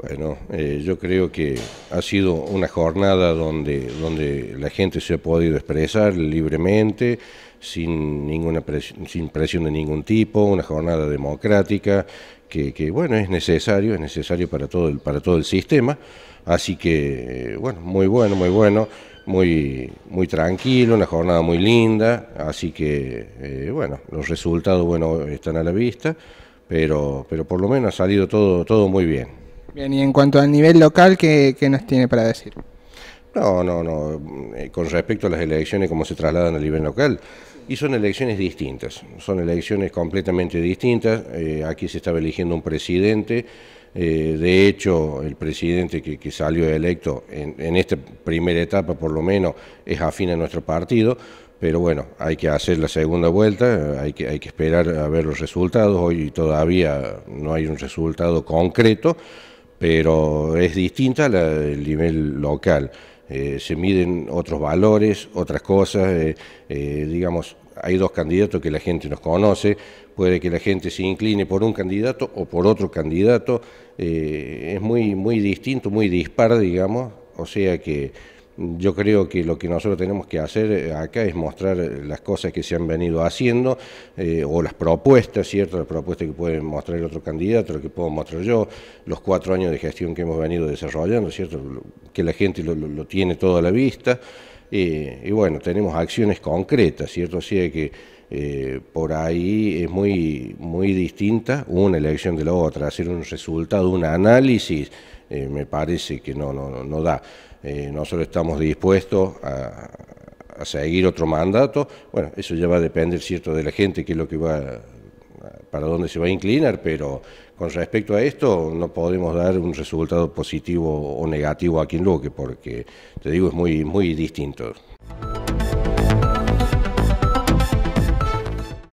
Bueno, eh, yo creo que ha sido una jornada donde, donde la gente se ha podido expresar libremente, sin ninguna presión, sin presión de ningún tipo, una jornada democrática que, bueno es necesario, es necesario para todo el, para todo el sistema. Así que eh, bueno, muy bueno, muy bueno, muy, muy tranquilo, una jornada muy linda. Así que eh, bueno, los resultados bueno están a la vista, pero, pero por lo menos ha salido todo, todo muy bien. Bien, y en cuanto al nivel local, ¿qué, nos tiene para decir? No, no, no. Eh, con respecto a las elecciones, cómo se trasladan al nivel local, y son elecciones distintas, son elecciones completamente distintas. Eh, aquí se estaba eligiendo un presidente. Eh, de hecho, el presidente que, salió electo en, esta primera etapa, por lo menos, es afín a nuestro partido. Pero bueno, hay que hacer la segunda vuelta, hay que, hay que esperar a ver los resultados. Hoy todavía no hay un resultado concreto pero es distinta el nivel local. Eh, se miden otros valores, otras cosas, eh, eh, digamos, hay dos candidatos que la gente nos conoce, puede que la gente se incline por un candidato o por otro candidato, es muy, muy distinto, muy dispar, digamos, o sea que yo creo que lo que nosotros tenemos que hacer eh, acá es mostrar eh, las cosas que se han venido haciendo eh, o las propuestas, ¿cierto? Las propuestas que pueden mostrar el otro candidato, lo que puedo mostrar yo, los cuatro años de gestión que hemos venido desarrollando, ¿cierto? Que la gente lo, tiene todo a la vista. y bueno, tenemos acciones concretas, ¿cierto? Así de que por ahí es muy, muy distinta una elección de la otra, hacer un resultado, un análisis eh, me parece que no, no, no da. Eh, nosotros estamos dispuestos a, seguir otro mandato. Bueno, eso ya va a depender, cierto, de la gente, qué es lo que va, para dónde se va a inclinar, pero con respecto a esto no podemos dar un resultado positivo o negativo aquí quien que porque, te digo, es muy, muy distinto.